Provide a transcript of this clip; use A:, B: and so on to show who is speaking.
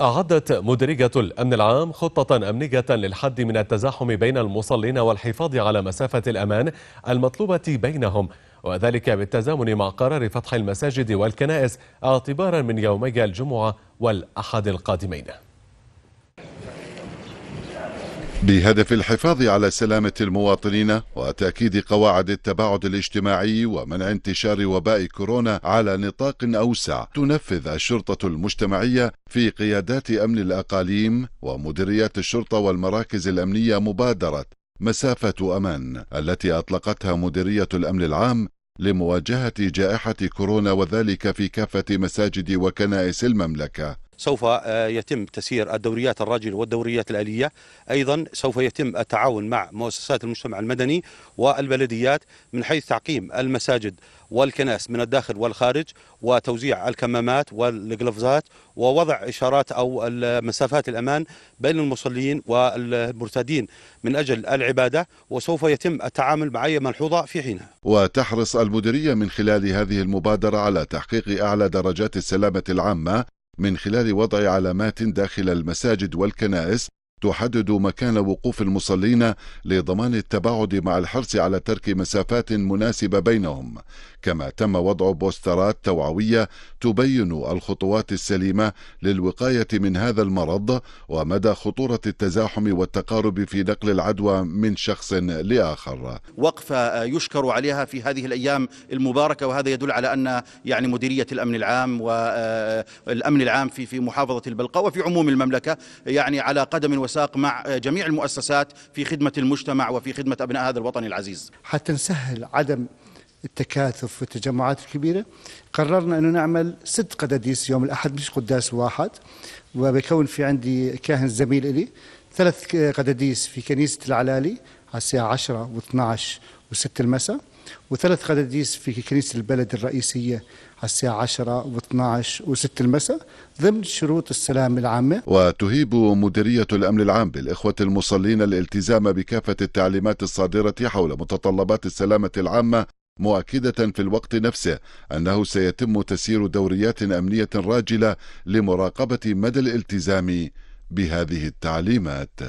A: أعدت مدرجة الأمن العام خطة أمنية للحد من التزاحم بين المصلين والحفاظ على مسافة الأمان المطلوبة بينهم وذلك بالتزامن مع قرار فتح المساجد والكنائس اعتبارا من يومي الجمعة والأحد القادمين
B: بهدف الحفاظ على سلامة المواطنين وتأكيد قواعد التباعد الاجتماعي ومنع انتشار وباء كورونا على نطاق أوسع تنفذ الشرطة المجتمعية في قيادات أمن الأقاليم ومديريات الشرطة والمراكز الأمنية مبادرة مسافة أمان التي أطلقتها مديرية الأمن العام لمواجهة جائحة كورونا وذلك في كافة مساجد وكنائس المملكة
C: سوف آه، يتم تسيير الدوريات الرجل والدوريات الآلية أيضا سوف يتم التعاون مع مؤسسات المجتمع المدني والبلديات من حيث تعقيم المساجد والكنائس من الداخل والخارج وتوزيع الكمامات والقلفزات ووضع إشارات أو مسافات الأمان بين المصلين والمرتدين من أجل العبادة وسوف يتم التعامل مع أي ملحوظة في حينها
B: وتحرص المديرية من خلال هذه المبادرة على تحقيق أعلى درجات السلامة العامة من خلال وضع علامات داخل المساجد والكنائس تحدد مكان وقوف المصلين لضمان التباعد مع الحرص على ترك مسافات مناسبة بينهم كما تم وضع بوسترات توعوية تبين الخطوات السليمة للوقاية من هذا المرض ومدى خطورة التزاحم والتقارب في نقل العدوى من شخص لآخر
D: وقفة يشكر عليها في هذه الأيام المباركة وهذا يدل على أن يعني مديرية الأمن العام والأمن آه، العام في في محافظة البلقاء وفي عموم المملكة يعني على قدم وساق مع جميع المؤسسات في خدمة المجتمع وفي خدمة أبناء هذا الوطن العزيز
E: حتى نسهل عدم التكاثف والتجمعات الكبيرة قررنا أنه نعمل ست قداديس يوم الأحد مش قداس واحد وبكون في عندي كاهن زميل إلي ثلاث قداديس في كنيسة العلالي على الساعة 10 و12 و6 المساء وثلاث قداديس في كنيسة البلد الرئيسية على الساعة 10 و12 و6 المساء ضمن شروط السلام العامة
B: وتهيب مديرية الأمن العام بالإخوة المصلين الالتزام بكافة التعليمات الصادرة حول متطلبات السلامة العامة مؤكدة في الوقت نفسه أنه سيتم تسيير دوريات أمنية راجلة لمراقبة مدى الالتزام بهذه التعليمات